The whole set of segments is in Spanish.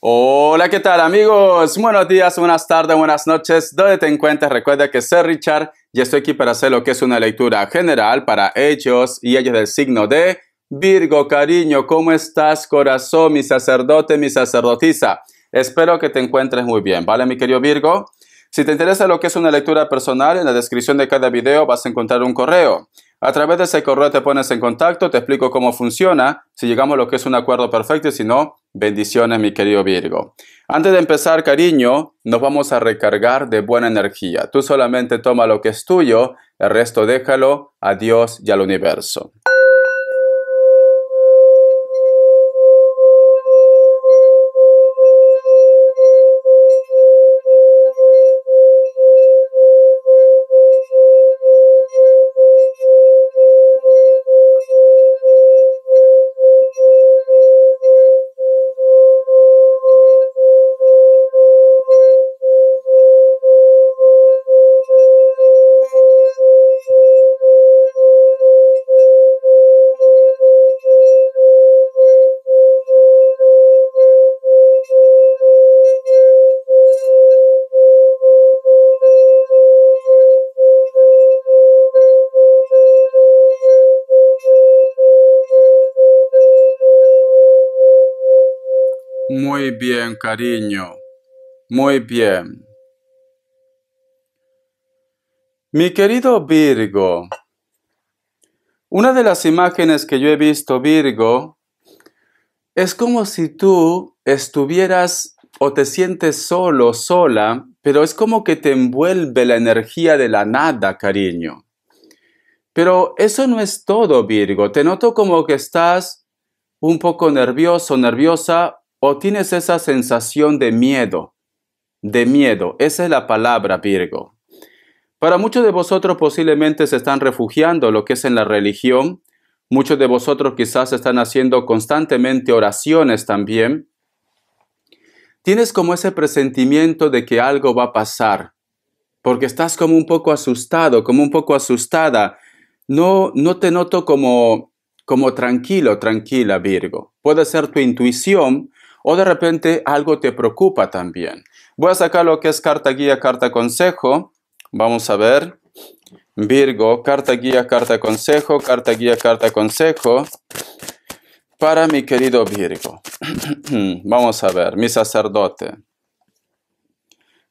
Hola, ¿qué tal amigos? Buenos días, buenas tardes, buenas noches. Donde te encuentres, recuerda que soy Richard y estoy aquí para hacer lo que es una lectura general para ellos y ellas del signo de Virgo. Cariño, ¿cómo estás, corazón, mi sacerdote, mi sacerdotisa? Espero que te encuentres muy bien, ¿vale, mi querido Virgo? Si te interesa lo que es una lectura personal, en la descripción de cada video vas a encontrar un correo. A través de ese correo te pones en contacto, te explico cómo funciona, si llegamos a lo que es un acuerdo perfecto y si no, bendiciones mi querido Virgo. Antes de empezar, cariño, nos vamos a recargar de buena energía. Tú solamente toma lo que es tuyo, el resto déjalo a Dios y al universo. Muy bien, cariño. Muy bien. Mi querido Virgo, una de las imágenes que yo he visto, Virgo, es como si tú estuvieras o te sientes solo, sola, pero es como que te envuelve la energía de la nada, cariño. Pero eso no es todo, Virgo. Te noto como que estás un poco nervioso, nerviosa o tienes esa sensación de miedo, de miedo, esa es la palabra Virgo. Para muchos de vosotros posiblemente se están refugiando lo que es en la religión, muchos de vosotros quizás están haciendo constantemente oraciones también. Tienes como ese presentimiento de que algo va a pasar, porque estás como un poco asustado, como un poco asustada. No, no te noto como como tranquilo, tranquila Virgo. Puede ser tu intuición, o de repente algo te preocupa también. Voy a sacar lo que es carta guía, carta consejo. Vamos a ver. Virgo, carta guía, carta consejo, carta guía, carta consejo. Para mi querido Virgo. Vamos a ver, mi sacerdote.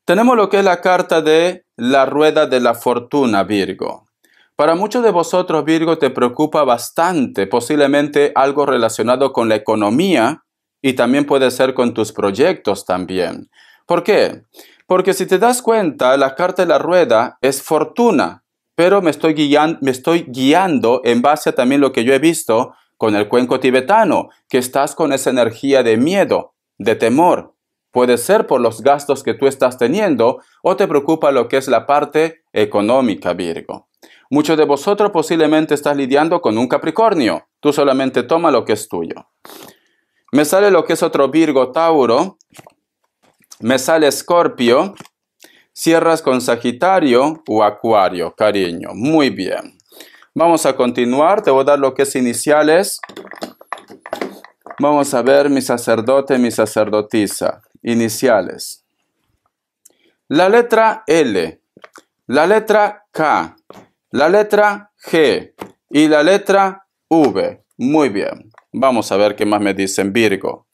Tenemos lo que es la carta de la rueda de la fortuna, Virgo. Para muchos de vosotros, Virgo, te preocupa bastante, posiblemente algo relacionado con la economía, y también puede ser con tus proyectos también. ¿Por qué? Porque si te das cuenta, la carta de la rueda es fortuna, pero me estoy, guiando, me estoy guiando en base a también lo que yo he visto con el cuenco tibetano, que estás con esa energía de miedo, de temor. Puede ser por los gastos que tú estás teniendo o te preocupa lo que es la parte económica, Virgo. Muchos de vosotros posiblemente estás lidiando con un Capricornio. Tú solamente toma lo que es tuyo. Me sale lo que es otro Virgo Tauro. Me sale Escorpio. Cierras con Sagitario o Acuario, cariño. Muy bien. Vamos a continuar. Te voy a dar lo que es iniciales. Vamos a ver mi sacerdote, mi sacerdotisa. Iniciales. La letra L, la letra K, la letra G y la letra V. Muy bien. Vamos a ver qué más me dicen Virgo.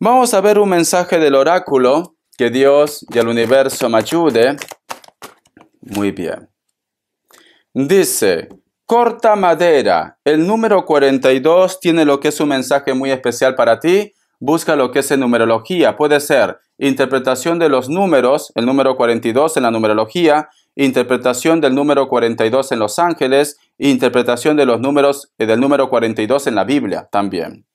Vamos a ver un mensaje del oráculo. Que Dios y el universo me ayude. Muy bien. Dice, corta madera. El número 42 tiene lo que es un mensaje muy especial para ti. Busca lo que es en numerología. Puede ser interpretación de los números, el número 42 en la numerología, interpretación del número 42 en los ángeles, interpretación de los números, eh, del número 42 en la Biblia también.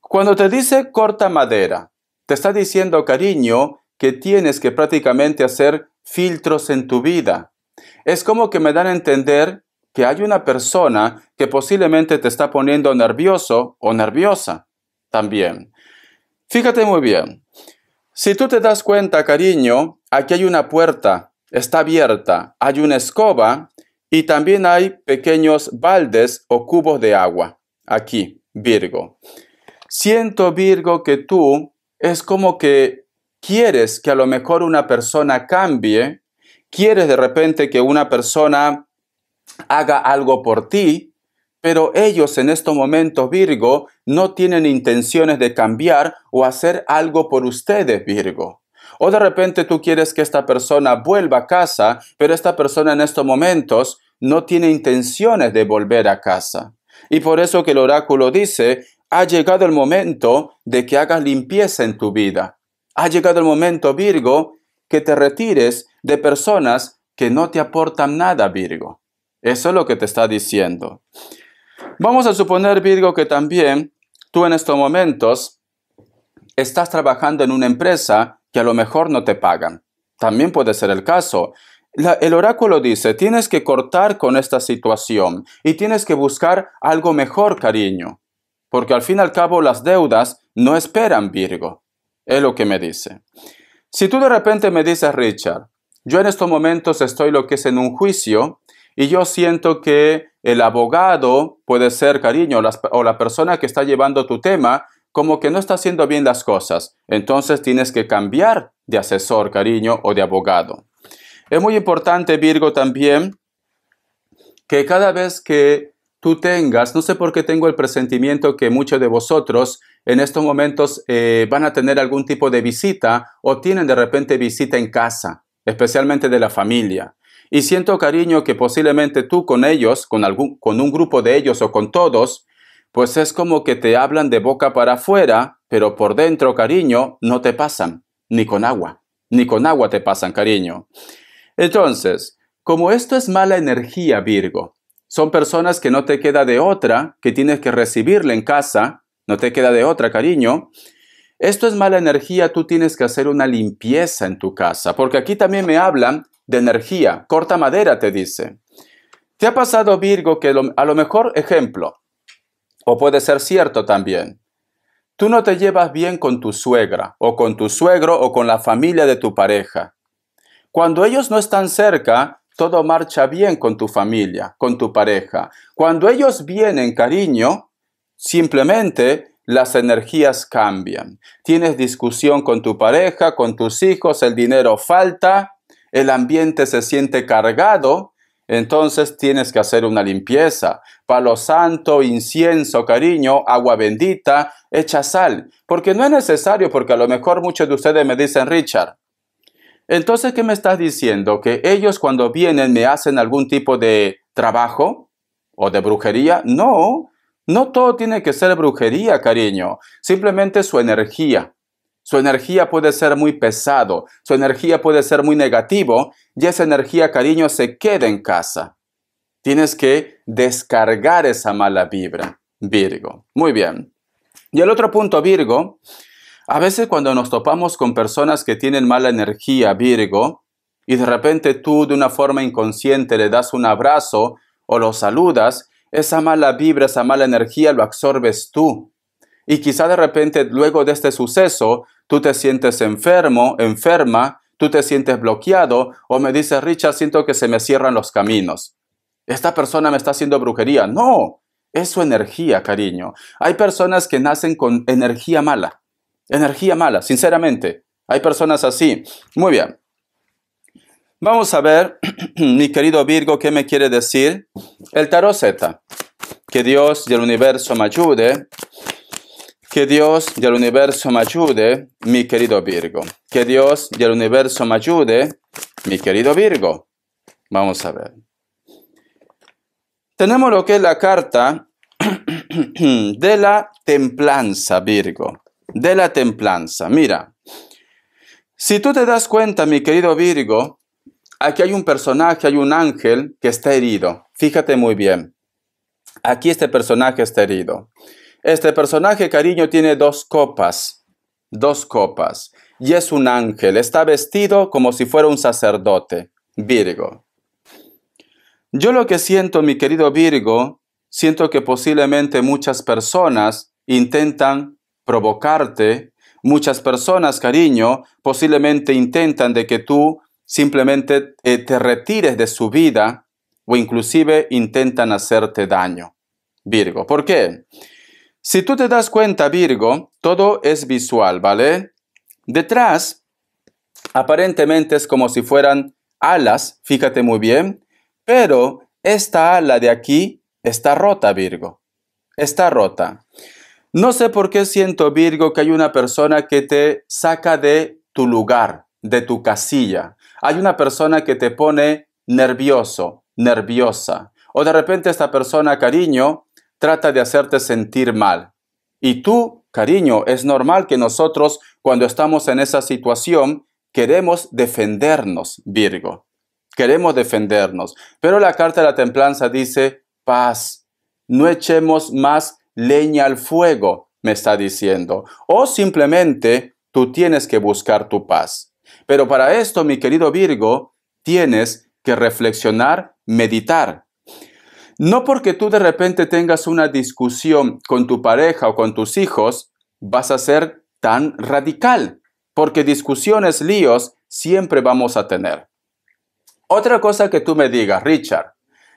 Cuando te dice corta madera, te está diciendo, cariño, que tienes que prácticamente hacer filtros en tu vida. Es como que me dan a entender que hay una persona que posiblemente te está poniendo nervioso o nerviosa también. Fíjate muy bien. Si tú te das cuenta, cariño, aquí hay una puerta está abierta, hay una escoba y también hay pequeños baldes o cubos de agua. Aquí, Virgo. Siento, Virgo, que tú es como que quieres que a lo mejor una persona cambie, quieres de repente que una persona haga algo por ti, pero ellos en estos momentos, Virgo, no tienen intenciones de cambiar o hacer algo por ustedes, Virgo. O de repente tú quieres que esta persona vuelva a casa, pero esta persona en estos momentos no tiene intenciones de volver a casa. Y por eso que el oráculo dice, ha llegado el momento de que hagas limpieza en tu vida. Ha llegado el momento, Virgo, que te retires de personas que no te aportan nada, Virgo. Eso es lo que te está diciendo. Vamos a suponer, Virgo, que también tú en estos momentos estás trabajando en una empresa que a lo mejor no te pagan. También puede ser el caso. el oráculo dice, tienes que cortar con esta situación y tienes que buscar algo mejor, cariño, porque al fin y al cabo las deudas no esperan, Virgo. Es lo que me dice. Si tú de repente me dices, Richard, yo en estos momentos estoy lo que es en un juicio y yo siento que el abogado puede ser, cariño, o la persona que está llevando tu tema, como que no está haciendo bien las cosas, entonces tienes que cambiar de asesor, cariño, o de abogado. Es muy importante, Virgo, también que cada vez que tú tengas, no sé por qué tengo el presentimiento que muchos de vosotros en estos momentos eh, van a tener algún tipo de visita o tienen de repente visita en casa, especialmente de la familia. Y siento cariño que posiblemente tú con ellos, con, algún, con un grupo de ellos o con todos, pues es como que te hablan de boca para afuera, pero por dentro, cariño, no te pasan, ni con agua, ni con agua te pasan, cariño. Entonces, como esto es mala energía, Virgo, son personas que no te queda de otra, que tienes que recibirla en casa, no te queda de otra, cariño. Esto es mala energía, tú tienes que hacer una limpieza en tu casa, porque aquí también me hablan de energía, corta madera te dice. ¿Te ha pasado Virgo que a lo mejor, ejemplo, o puede ser cierto también. Tú no te llevas bien con tu suegra, o con tu suegro, o con la familia de tu pareja. Cuando ellos no están cerca, todo marcha bien con tu familia, con tu pareja. Cuando ellos vienen, cariño, simplemente las energías cambian. Tienes discusión con tu pareja, con tus hijos, el dinero falta, el ambiente se siente cargado, entonces tienes que hacer una limpieza. Palo santo, incienso, cariño, agua bendita, echa sal. Porque no es necesario, porque a lo mejor muchos de ustedes me dicen, Richard, entonces, ¿qué me estás diciendo? ¿Que ellos cuando vienen me hacen algún tipo de trabajo o de brujería? No, no todo tiene que ser brujería, cariño. Simplemente su energía su energía puede ser muy pesado, su energía puede ser muy negativo y esa energía, cariño, se queda en casa. Tienes que descargar esa mala vibra, Virgo. Muy bien. Y el otro punto, Virgo, a veces cuando nos topamos con personas que tienen mala energía, Virgo, y de repente tú de una forma inconsciente le das un abrazo o lo saludas, esa mala vibra, esa mala energía lo absorbes tú. Y quizá de repente luego de este suceso tú te sientes enfermo, enferma, tú te sientes bloqueado o me dices, Richard, siento que se me cierran los caminos. Esta persona me está haciendo brujería. No, es su energía, cariño. Hay personas que nacen con energía mala. Energía mala, sinceramente. Hay personas así. Muy bien. Vamos a ver, mi querido Virgo, qué me quiere decir el tarot Z. Que Dios y el universo me ayude que Dios y el universo me ayude, mi querido Virgo. Que Dios y el universo me ayude, mi querido Virgo. Vamos a ver. Tenemos lo que es la carta de la templanza, Virgo. De la templanza. Mira, si tú te das cuenta, mi querido Virgo, aquí hay un personaje, hay un ángel que está herido. Fíjate muy bien. Aquí este personaje está herido. Este personaje, cariño, tiene dos copas, dos copas, y es un ángel, está vestido como si fuera un sacerdote, Virgo. Yo lo que siento, mi querido Virgo, siento que posiblemente muchas personas intentan provocarte, muchas personas, cariño, posiblemente intentan de que tú simplemente te retires de su vida o inclusive intentan hacerte daño. Virgo, ¿por qué? Si tú te das cuenta, Virgo, todo es visual, ¿vale? Detrás, aparentemente es como si fueran alas, fíjate muy bien, pero esta ala de aquí está rota, Virgo. Está rota. No sé por qué siento, Virgo, que hay una persona que te saca de tu lugar, de tu casilla. Hay una persona que te pone nervioso, nerviosa. O de repente esta persona, cariño, trata de hacerte sentir mal. Y tú, cariño, es normal que nosotros, cuando estamos en esa situación, queremos defendernos, Virgo. Queremos defendernos. Pero la carta de la templanza dice, paz, no echemos más leña al fuego, me está diciendo. O simplemente tú tienes que buscar tu paz. Pero para esto, mi querido Virgo, tienes que reflexionar, meditar. No porque tú de repente tengas una discusión con tu pareja o con tus hijos, vas a ser tan radical, porque discusiones, líos, siempre vamos a tener. Otra cosa que tú me digas, Richard,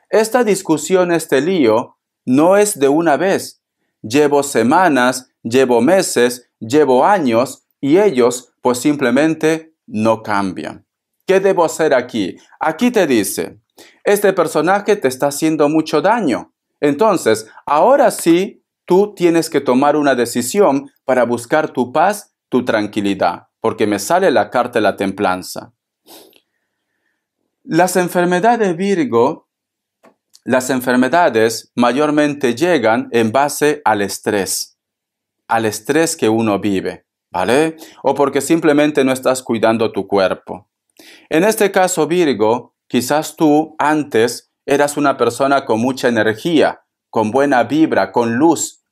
esta discusión, este lío, no es de una vez. Llevo semanas, llevo meses, llevo años y ellos pues simplemente no cambian. ¿Qué debo hacer aquí? Aquí te dice, este personaje te está haciendo mucho daño. Entonces, ahora sí, tú tienes que tomar una decisión para buscar tu paz, tu tranquilidad, porque me sale la carta de la templanza. Las enfermedades Virgo, las enfermedades mayormente llegan en base al estrés, al estrés que uno vive, ¿vale? O porque simplemente no estás cuidando tu cuerpo. En este caso Virgo, Quizás tú antes eras una persona con mucha energía, con buena vibra, con luz,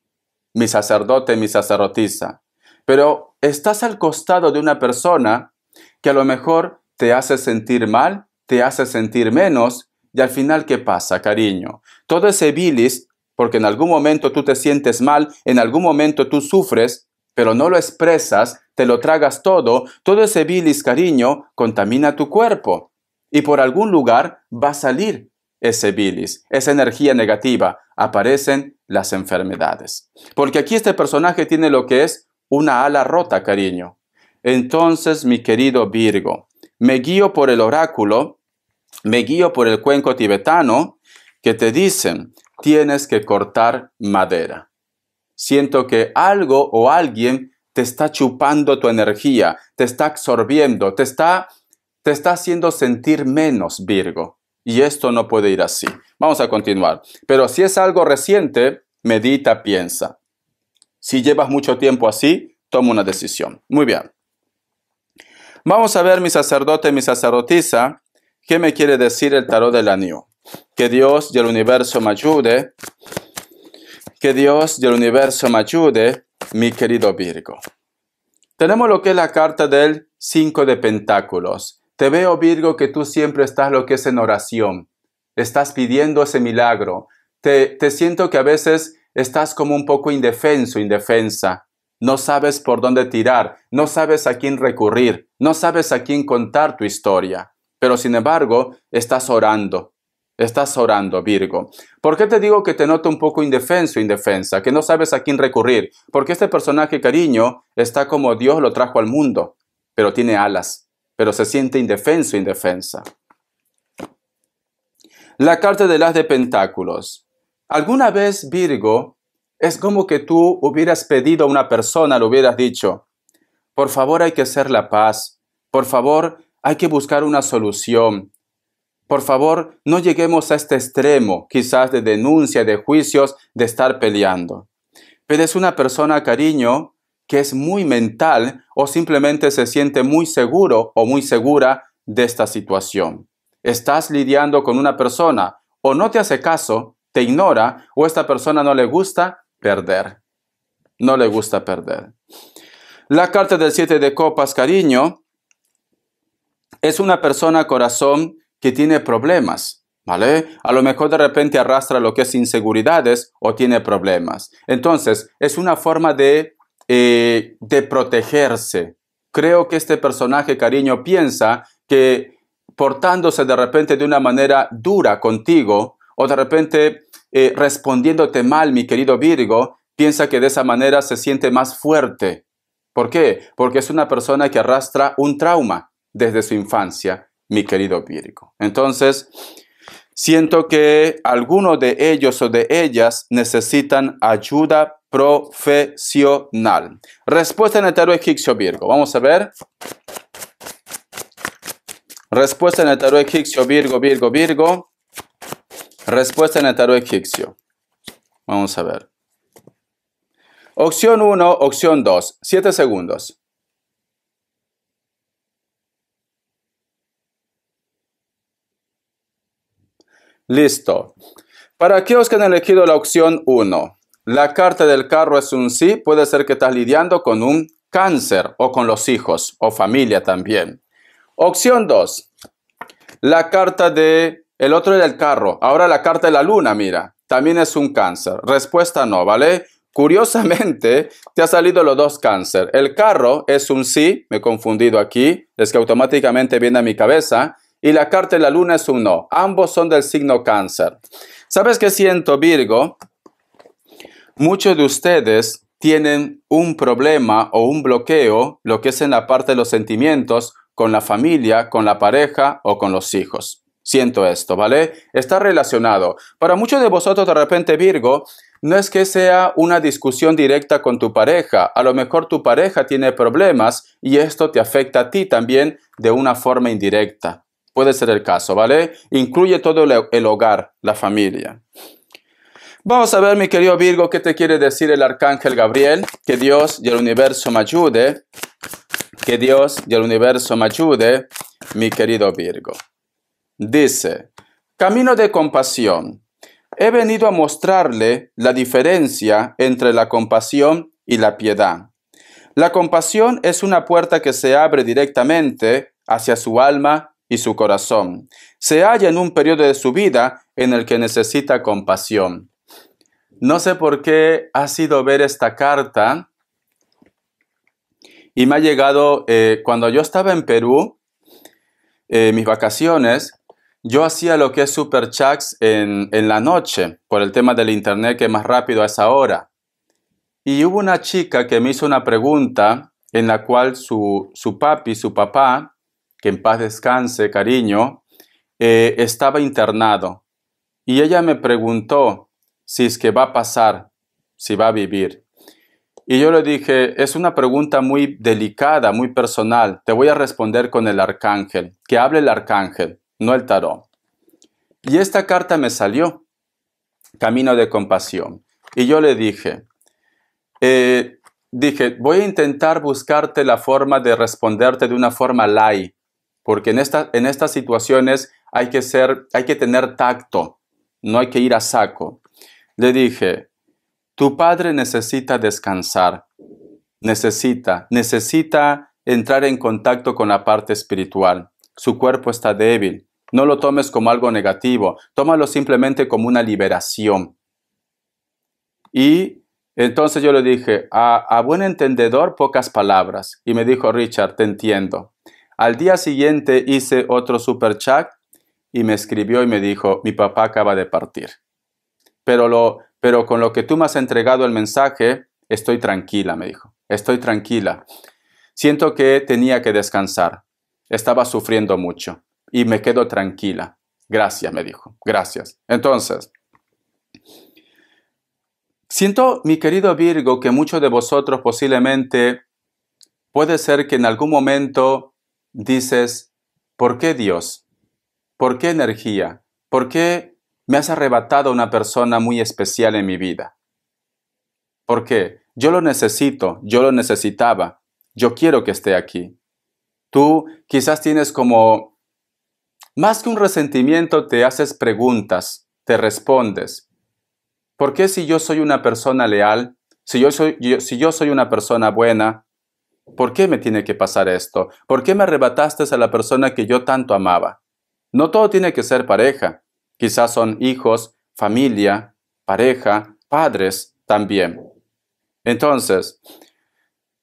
mi sacerdote, mi sacerdotisa. Pero estás al costado de una persona que a lo mejor te hace sentir mal, te hace sentir menos, y al final, ¿qué pasa, cariño? Todo ese bilis, porque en algún momento tú te sientes mal, en algún momento tú sufres, pero no lo expresas, te lo tragas todo, todo ese bilis, cariño, contamina tu cuerpo y por algún lugar va a salir ese bilis, esa energía negativa, aparecen las enfermedades. Porque aquí este personaje tiene lo que es una ala rota, cariño. Entonces, mi querido Virgo, me guío por el oráculo, me guío por el cuenco tibetano, que te dicen, tienes que cortar madera. Siento que algo o alguien te está chupando tu energía, te está absorbiendo, te está te está haciendo sentir menos, Virgo. Y esto no puede ir así. Vamos a continuar. Pero si es algo reciente, medita, piensa. Si llevas mucho tiempo así, toma una decisión. Muy bien. Vamos a ver, mi sacerdote, mi sacerdotisa, qué me quiere decir el tarot del año. Que Dios y el universo me ayude. Que Dios y el universo me ayude, mi querido Virgo. Tenemos lo que es la carta del 5 de pentáculos. Te veo, Virgo, que tú siempre estás lo que es en oración. Estás pidiendo ese milagro. Te, te siento que a veces estás como un poco indefenso, indefensa. No sabes por dónde tirar, no sabes a quién recurrir, no sabes a quién contar tu historia. Pero sin embargo, estás orando, Estás orando, Virgo. ¿Por qué te digo que te noto un poco indefenso, indefensa, que no sabes a quién recurrir? Porque este personaje, cariño, está como Dios lo trajo al mundo, pero tiene alas pero se siente indefenso, indefensa. La carta de las de Pentáculos. ¿Alguna vez, Virgo, es como que tú hubieras pedido a una persona, lo hubieras dicho, por favor hay que hacer la paz, por favor hay que buscar una solución, por favor no lleguemos a este extremo quizás de denuncia, de juicios, de estar peleando. Pero es una persona, cariño, que es muy mental o simplemente se siente muy seguro o muy segura de esta situación. Estás lidiando con una persona o no te hace caso, te ignora o esta persona no le gusta perder. No le gusta perder. La carta del 7 de copas, cariño, es una persona corazón que tiene problemas, ¿vale? A lo mejor de repente arrastra lo que es inseguridades o tiene problemas. Entonces, es una forma de eh, de protegerse. Creo que este personaje, cariño, piensa que portándose de repente de una manera dura contigo o de repente eh, respondiéndote mal, mi querido Virgo, piensa que de esa manera se siente más fuerte. ¿Por qué? Porque es una persona que arrastra un trauma desde su infancia, mi querido Virgo. Entonces, siento que alguno de ellos o de ellas necesitan ayuda profesional. Respuesta en el tarot egipcio Virgo. Vamos a ver. Respuesta en el tarot egipcio Virgo, Virgo, Virgo. Respuesta en el tarot egipcio. Vamos a ver. Opción 1, opción 2. 7 segundos. Listo. ¿Para aquellos os han elegido la opción 1? La carta del carro es un sí, puede ser que estás lidiando con un cáncer o con los hijos o familia también. Opción 2. La carta de el otro era el carro, ahora la carta de la luna, mira, también es un cáncer. Respuesta no, ¿vale? Curiosamente, te ha salido los dos cáncer. El carro es un sí, me he confundido aquí, es que automáticamente viene a mi cabeza, y la carta de la luna es un no. Ambos son del signo cáncer. ¿Sabes qué siento, Virgo? Muchos de ustedes tienen un problema o un bloqueo, lo que es en la parte de los sentimientos, con la familia, con la pareja o con los hijos. Siento esto, ¿vale? Está relacionado. Para muchos de vosotros, de repente, Virgo, no es que sea una discusión directa con tu pareja. A lo mejor tu pareja tiene problemas y esto te afecta a ti también de una forma indirecta. Puede ser el caso, ¿vale? Incluye todo el hogar, la familia. Vamos a ver, mi querido Virgo, qué te quiere decir el arcángel Gabriel. Que Dios y el universo me ayude. Que Dios y el universo me ayude, mi querido Virgo. Dice, camino de compasión. He venido a mostrarle la diferencia entre la compasión y la piedad. La compasión es una puerta que se abre directamente hacia su alma y su corazón. Se halla en un periodo de su vida en el que necesita compasión. No sé por qué ha sido ver esta carta y me ha llegado eh, cuando yo estaba en Perú, eh, mis vacaciones, yo hacía lo que es super chats en, la noche, por el tema del internet que es más rápido a esa hora. Y hubo una chica que me hizo una pregunta en la cual su, papi, su papá, que en paz descanse, cariño, eh, estaba internado. Y ella me preguntó, si es que va a pasar, si va a vivir. Y yo le dije, es una pregunta muy delicada, muy personal. Te voy a responder con el arcángel. Que hable el arcángel, no el tarot. Y esta carta me salió, Camino de Compasión. Y yo le dije, eh, dije, voy a intentar buscarte la forma de responderte de una forma light, porque en, esta, en estas situaciones hay que, ser, hay que tener tacto, no hay que ir a saco. Le dije, tu padre necesita descansar, necesita, necesita entrar en contacto con la parte espiritual. Su cuerpo está débil. No lo tomes como algo negativo, tómalo simplemente como una liberación. Y entonces yo le dije, a, buen entendedor pocas palabras. Y me dijo, Richard, te entiendo. Al día siguiente hice otro super chat y me escribió y me dijo, mi papá acaba de partir pero, lo, pero con lo que tú me has entregado el mensaje, estoy tranquila, me dijo, estoy tranquila. Siento que tenía que descansar, estaba sufriendo mucho y me quedo tranquila. Gracias, me dijo, gracias. Entonces, siento, mi querido Virgo, que muchos de vosotros posiblemente puede ser que en algún momento dices, ¿por qué Dios? ¿Por qué energía? ¿Por qué me has arrebatado a una persona muy especial en mi vida. ¿Por qué? yo lo necesito, yo lo necesitaba, yo quiero que esté aquí. Tú quizás tienes como, más que un resentimiento, te haces preguntas, te respondes. ¿Por qué si yo soy una persona leal, si yo soy, si yo soy una persona buena, ¿por qué me tiene que pasar esto? ¿Por qué me arrebataste a la persona que yo tanto amaba? No todo tiene que ser pareja. Quizás son hijos, familia, pareja, padres también. Entonces,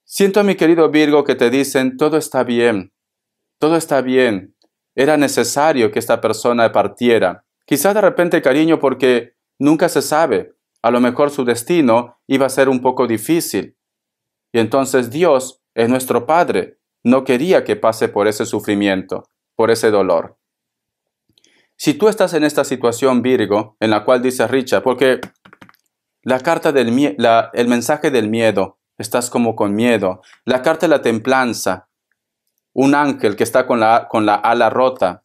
siento mi querido Virgo que te dicen, todo está bien, todo está bien, era necesario que esta persona partiera. Quizás de repente cariño porque nunca se sabe, a lo mejor su destino iba a ser un poco difícil. Y entonces Dios es nuestro Padre, no quería que pase por ese sufrimiento, por ese dolor. Si tú estás en esta situación, Virgo, en la cual dice Richard, porque la carta del el mensaje del miedo, estás como con miedo. La carta de la templanza, un ángel que está con la, con la ala rota,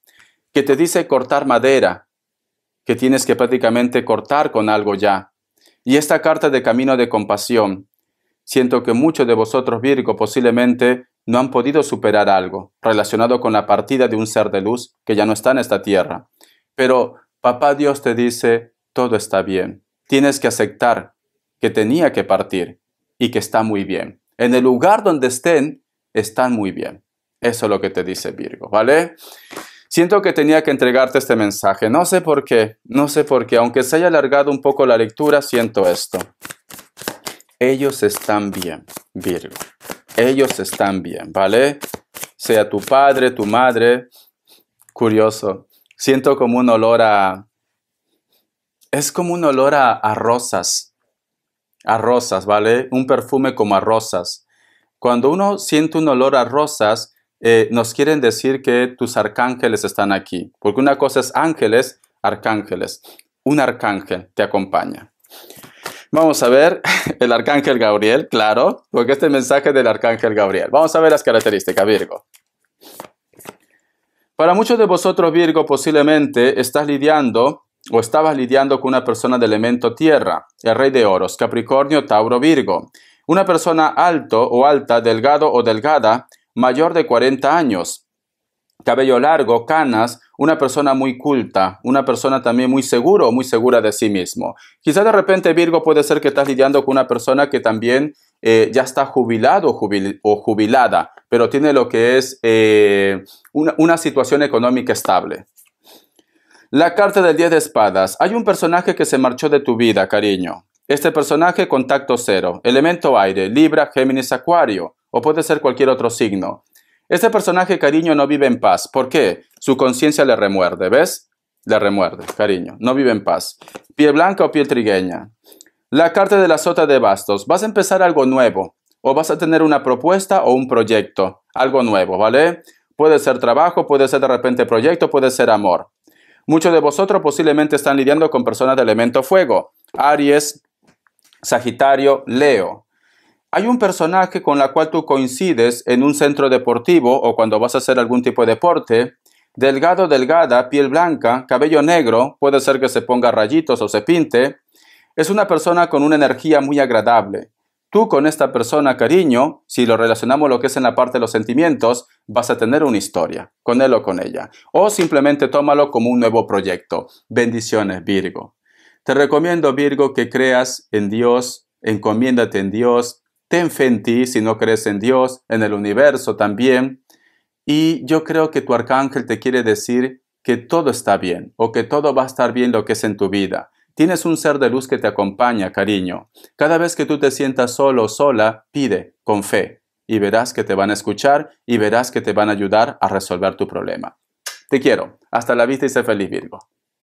que te dice cortar madera, que tienes que prácticamente cortar con algo ya. Y esta carta de camino de compasión. Siento que muchos de vosotros, Virgo, posiblemente no han podido superar algo relacionado con la partida de un ser de luz que ya no está en esta tierra. Pero Papá Dios te dice, todo está bien. Tienes que aceptar que tenía que partir y que está muy bien. En el lugar donde estén, están muy bien. Eso es lo que te dice Virgo, ¿vale? Siento que tenía que entregarte este mensaje. No sé por qué, no sé por qué. Aunque se haya alargado un poco la lectura, siento esto. Ellos están bien, Virgo ellos están bien, ¿vale? Sea tu padre, tu madre. Curioso. Siento como un olor a... Es como un olor a, rosas. A rosas, ¿vale? Un perfume como a rosas. Cuando uno siente un olor a rosas, eh, nos quieren decir que tus arcángeles están aquí. Porque una cosa es ángeles, arcángeles. Un arcángel te acompaña. Vamos a ver el arcángel Gabriel, claro, porque este es mensaje del arcángel Gabriel. Vamos a ver las características, Virgo. Para muchos de vosotros, Virgo, posiblemente estás lidiando o estabas lidiando con una persona de elemento tierra, el rey de oros, Capricornio, Tauro, Virgo. Una persona alto o alta, delgado o delgada, mayor de 40 años, cabello largo, canas, una persona muy culta, una persona también muy seguro o muy segura de sí mismo. Quizá de repente Virgo puede ser que estás lidiando con una persona que también eh, ya está jubilado o jubilada, pero tiene lo que es eh, una, una situación económica estable. La carta del 10 de espadas. Hay un personaje que se marchó de tu vida, cariño. Este personaje, contacto cero, elemento aire, Libra, Géminis, Acuario, o puede ser cualquier otro signo. Este personaje, cariño, no vive en paz. ¿Por qué? Su conciencia le remuerde, ¿ves? Le remuerde, cariño. No vive en paz. Pie blanca o piel trigueña. La carta de la sota de bastos. Vas a empezar algo nuevo. O vas a tener una propuesta o un proyecto. Algo nuevo, ¿vale? Puede ser trabajo, puede ser de repente proyecto, puede ser amor. Muchos de vosotros posiblemente están lidiando con personas de elemento fuego. Aries, Sagitario, Leo hay un personaje con la cual tú coincides en un centro deportivo o cuando vas a hacer algún tipo de deporte, delgado, delgada, piel blanca, cabello negro, puede ser que se ponga rayitos o se pinte, es una persona con una energía muy agradable. Tú con esta persona, cariño, si lo relacionamos lo que es en la parte de los sentimientos, vas a tener una historia, con él o con ella. O simplemente tómalo como un nuevo proyecto. Bendiciones, Virgo. Te recomiendo, Virgo, que creas en Dios, encomiéndate en Dios, ten fe en ti si no crees en Dios, en el universo también. Y yo creo que tu arcángel te quiere decir que todo está bien o que todo va a estar bien lo que es en tu vida. Tienes un ser de luz que te acompaña, cariño. Cada vez que tú te sientas solo o sola, pide con fe y verás que te van a escuchar y verás que te van a ayudar a resolver tu problema. Te quiero. Hasta la vista y sé feliz Virgo.